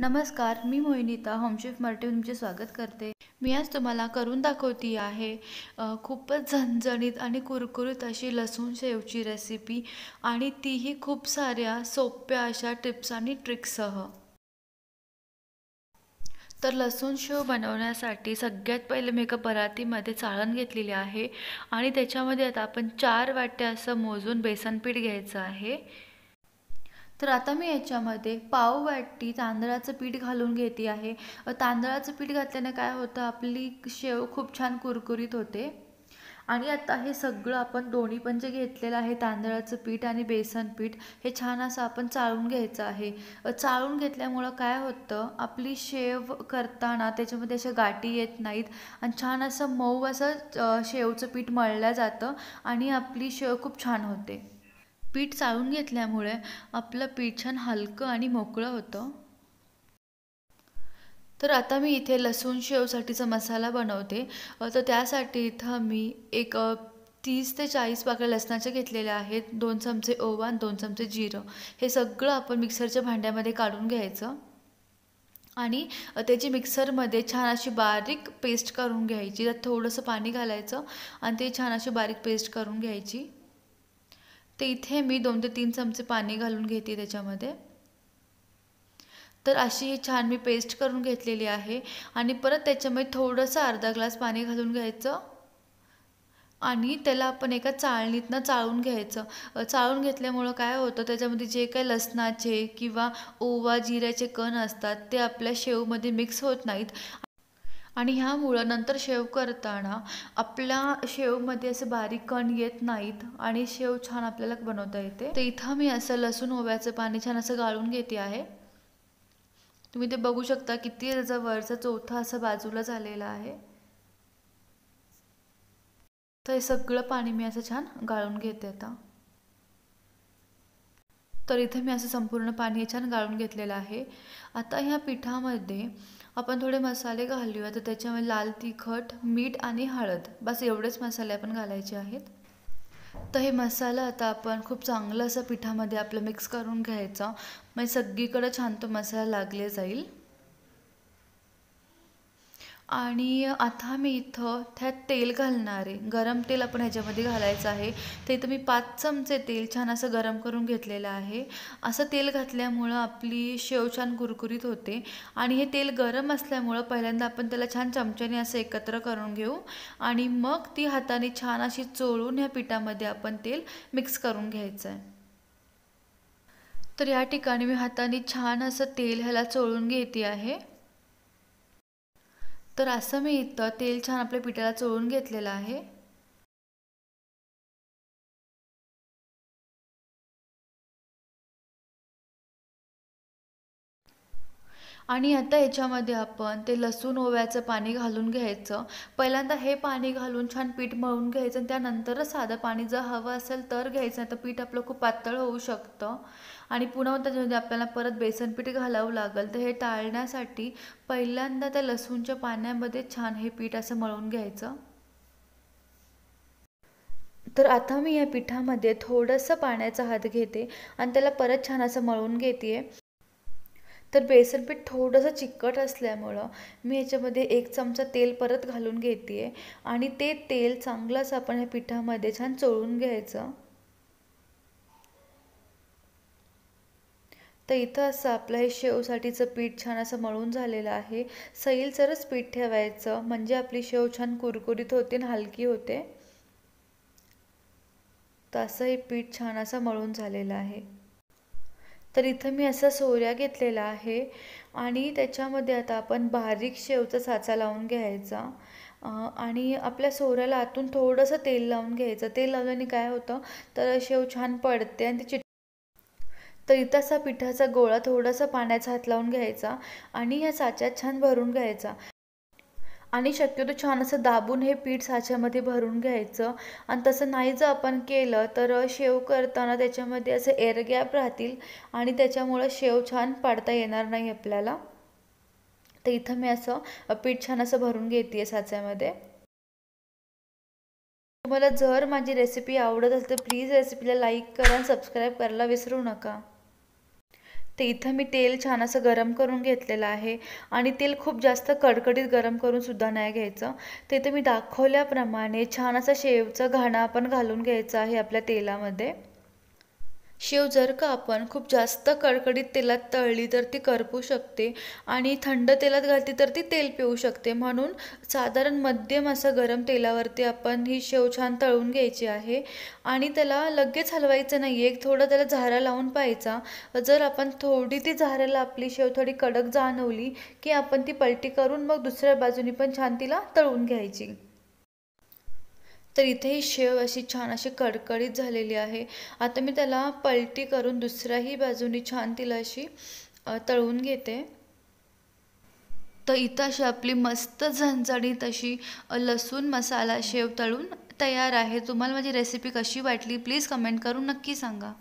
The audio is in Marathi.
नमस्कार मी मोहिनीता होमशेफ मराठी तुमचे स्वागत करते मी आज तुम्हाला करून दाखवती आहे खूपच झणझणीत आणि कुरकुरीत अशी लसूण शेवची रेसिपी आणि तीही खूप साऱ्या सोप्या अशा टिप्स आणि ट्रिक्ससह तर लसूण शेव बनवण्यासाठी सगळ्यात पहिले मी एका परातीमध्ये चाळण घेतलेली आहे आणि त्याच्यामध्ये आता आपण चार वाट्या असं मोजून बेसनपीठ घ्यायचं आहे तर आता मी याच्यामध्ये पाव वाटी तांदळाचं पीठ घालून घेते आहे तांदळाचं पीठ घातल्याने काय होतं आपली शेव खूप छान कुरकुरीत होते आणि आता हे सगळं आपण दोन्ही पण जे घेतलेलं आहे तांदळाचं पीठ आणि बेसन पीठ हे छान असं आपण चाळून घ्यायचं आहे चाळून घेतल्यामुळं काय होतं आपली शेव करताना त्याच्यामध्ये अशा गाठी येत नाहीत आणि छान असं मऊ असं शेवचं पीठ मळलं जातं आणि आपली शेव खूप छान होते पीठ चाळून घेतल्यामुळे आपलं पीठ छान हलकं आणि मोकळं होतं तर आता मी इथे लसूण शेवसाठीचा मसाला बनवते तर त्यासाठी इथं मी एक तीस ते चाळीस पाकळ्या लसणाच्या घेतलेल्या आहेत दोन चमचे ओवा दोन चमचे जिरं हे सगळं आपण मिक्सरच्या भांड्यामध्ये काढून घ्यायचं आणि त्याची मिक्सरमध्ये छान अशी बारीक पेस्ट करून घ्यायची त्यात थोडंसं पाणी घालायचं आणि ते छान अशी बारीक पेस्ट करून घ्यायची तर इथे मी दोन ते तीन चमचे पाणी घालून घेते त्याच्यामध्ये तर अशी ही छान मी पेस्ट करून घेतलेली आहे आणि परत त्याच्यामध्ये थोडंसं अर्धा ग्लास पाणी घालून घ्यायचं आणि त्याला आपण एका चाळणीतनं चाळून घ्यायचं चाळून घेतल्यामुळं काय होतं त्याच्यामध्ये जे काही लसणाचे किंवा ओवा जिऱ्याचे कण असतात ते आपल्या शेवमध्ये मिक्स होत नाहीत आणि ह्यामुळं नंतर शेव करताना आपल्या शेवमध्ये असे बारीक कण येत नाहीत आणि शेव छान आपल्याला बनवता येते तर इथं मी असं लसूण ओव्याचं पाणी छान असं गाळून घेते आहे तुम्ही ते बघू शकता किती त्याचा वरचा चौथा असा बाजूला झालेला आहे तर हे सगळं पाणी मी असं छान गाळून घेते आता तर इथे मी असं संपूर्ण पाणी छान गाळून घेतलेलं आहे आता ह्या पिठामध्ये आपण थोडे मसाले घालूया तर त्याच्यामध्ये लाल तिखट मीठ आणि हळद बस एवढेच मसाले आपण घालायचे आहेत तर हे मसाला आता आपण खूप चांगलं असं पिठामध्ये आपलं मिक्स करून घ्यायचा म्हणजे सगळीकडं छान तो मसाला लागले जाईल आणि आता मी इथं त्यात तेल घालणार आहे गरम तेल आपण ह्याच्यामध्ये घालायचं आहे ते इथं मी पाच चमचे तेल छान असं गरम करून घेतलेलं आहे असं तेल घातल्यामुळं आपली शेव छान कुरकुरीत होते आणि हे तेल गरम असल्यामुळं पहिल्यांदा आपण त्याला छान चमच्याने असं एकत्र करून घेऊ आणि मग ती हाताने छान अशी चोळून ह्या पिठामध्ये आपण तेल मिक्स करून घ्यायचं आहे तर या ठिकाणी मी हाताने छान असं तेल ह्याला चोळून घेते आहे तर असं मी इथं तेल छान आपल्या पिठाला चोळून घेतलेलं आहे आणि आता ह्याच्यामध्ये आपण ते लसूण ओव्याचं पाणी घालून घ्यायचं पहिल्यांदा हे पाणी घालून छान पीठ मळून घ्यायचं आणि त्यानंतरच साधं पाणी जर हवं असेल तर घ्यायचं तर पीठ आपलं खूप पातळ होऊ शकतं आणि पुन्हा त्याच्यामध्ये आपल्याला परत बेसन पीठ घालावं लागेल तर हे टाळण्यासाठी पहिल्यांदा त्या लसूणच्या पाण्यामध्ये छान हे पीठ असं मळून घ्यायचं तर आता मी या पिठामध्ये थोडंसं पाण्याचा हात घेते आणि त्याला परत छान असं मळून घेते तर बेसन पीठ थोडंसं चिकट असल्यामुळं मी याच्यामध्ये एक चमचा तेल परत घालून घेते आहे आणि ते तेल चांगलंच आपण ह्या पिठामध्ये छान चोळून घ्यायचं तर इथं असं आपलं हे शेवसाठीचं पीठ छान असं मळून झालेलं आहे सैलसरच पीठ ठेवायचं म्हणजे आपली शेव छान कुरकुरीत होते आणि हलकी होते तर असं हे पीठ छान असं मळून झालेलं आहे तर इथं मी असा सोऱ्या घेतलेला आहे आणि त्याच्यामध्ये आता आपण बारीक शेवचा साचा लावून घ्यायचा आणि आपल्या सोऱ्याला आतून थोडंसं तेल लावून घ्यायचं तेल लावल्याने काय होतं तर शेव छान पडते आणि त्याची तर असा पिठाचा गोळा थोडासा पाण्याचा हात लावून घ्यायचा आणि ह्या साच्यात छान भरून घ्यायचा आणि शक्यतो छान असं दाबून हे पीठ साच्यामध्ये भरून घ्यायचं आणि तसं नाही जर आपण केलं तर शेव करताना त्याच्यामध्ये असं एअर गॅप राहतील आणि त्याच्यामुळं शेव छान पाडता येणार नाही आपल्याला तर इथं मी असं पीठ छान असं भरून घेते आहे साच्यामध्ये तुम्हाला जर माझी रेसिपी आवडत असेल तर प्लीज रेसिपीला लाईक करा आणि सबस्क्राईब करायला विसरू नका तर इथं मी तेल छान असं गरम करून घेतलेलं आहे आणि तेल खूप जास्त कडकडीत गरम करूनसुद्धा नाही घ्यायचं तर इथं मी दाखवल्याप्रमाणे छान असं शेवचं घाणा आपण घालून घ्यायचं आहे आपल्या तेलामध्ये शेव जर का आपण खूप जास्त कडकडीत तेलात तळली तर ती करपू शकते आणि थंड तेलात घातली तर ती तेल पिऊ शकते म्हणून साधारण मध्यम असं गरम तेलावरती आपण ही शेव छान तळून घ्यायची आहे आणि त्याला लगेच हलवायचं नाही आहे थोडं त्याला झारा लावून पाहायचा जर आपण थोडी ती झाऱ्याला आपली शेव थोडी कडक जाणवली की आपण ती पलटी करून मग दुसऱ्या बाजूनी पण छान तिला तळून घ्यायची तर इथे ही शेव अशी छान अशी कडकडीत झालेली आहे आता मी त्याला पलटी करून दुसऱ्याही बाजूनी छान तिला अशी तळून घेते तर इथं अशी आपली मस्त झणझणीत अशी लसूण मसाला शेव तळून तयार आहे तुम्हाला माझी रेसिपी कशी वाटली प्लीज कमेंट करून नक्की सांगा